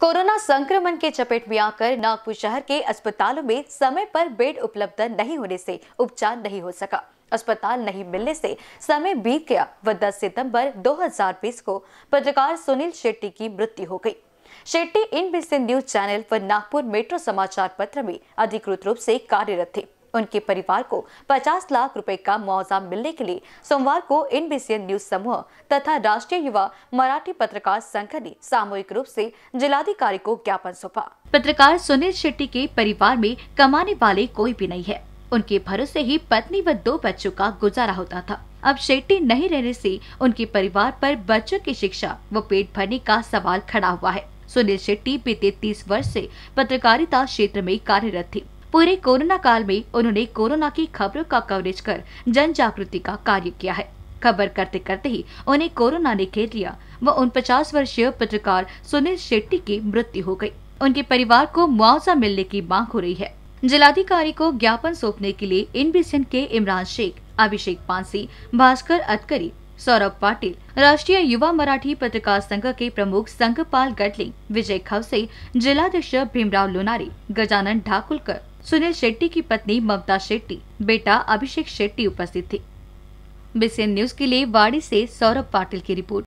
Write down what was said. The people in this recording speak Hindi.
कोरोना संक्रमण के चपेट में आकर नागपुर शहर के अस्पतालों में समय पर बेड उपलब्ध नहीं होने से उपचार नहीं हो सका अस्पताल नहीं मिलने से समय बीत गया व 10 सितंबर 2020 को पत्रकार सुनील शेट्टी की मृत्यु हो गई शेट्टी इन बिजनेस न्यूज चैनल पर नागपुर मेट्रो समाचार पत्र में अधिकृत रूप से कार्यरत थे उनके परिवार को 50 लाख रुपए का मुआवजा मिलने के लिए सोमवार को इन न्यूज समूह तथा राष्ट्रीय युवा मराठी पत्रकार संघ ने सामूहिक रूप से जिलाधिकारी को ज्ञापन सौंपा पत्रकार सुनील शेट्टी के परिवार में कमाने वाले कोई भी नहीं है उनके भरोसे ही पत्नी व दो बच्चों का गुजारा होता था अब शेट्टी नहीं रहने से उनके परिवार पर बच्चों की शिक्षा व पेट भरने का सवाल खड़ा हुआ है सुनील शेट्टी बीते 30 वर्ष से पत्रकारिता क्षेत्र में कार्यरत थी पूरे कोरोना काल में उन्होंने कोरोना की खबरों का कवरेज कर जन जागृति का कार्य किया है खबर करते करते ही उन्हें कोरोना ने घेर लिया व उन पचास वर्षीय पत्रकार सुनील शेट्टी की मृत्यु हो गयी उनके परिवार को मुआवजा मिलने की मांग हो रही है जिलाधिकारी को ज्ञापन सौंपने के लिए इन के इमरान शेख अभिषेक पांसी भास्कर अतकरी सौरभ पाटिल राष्ट्रीय युवा मराठी पत्रकार संघ के प्रमुख संघपाल गडलिंग विजय खवसे जिलाध्यक्ष भीमराव लोनारी गजानन ढाकुलकर सुनील शेट्टी की पत्नी ममता शेट्टी बेटा अभिषेक शेट्टी उपस्थित थे बीसीएन न्यूज के लिए वाड़ी से सौरभ पाटिल की रिपोर्ट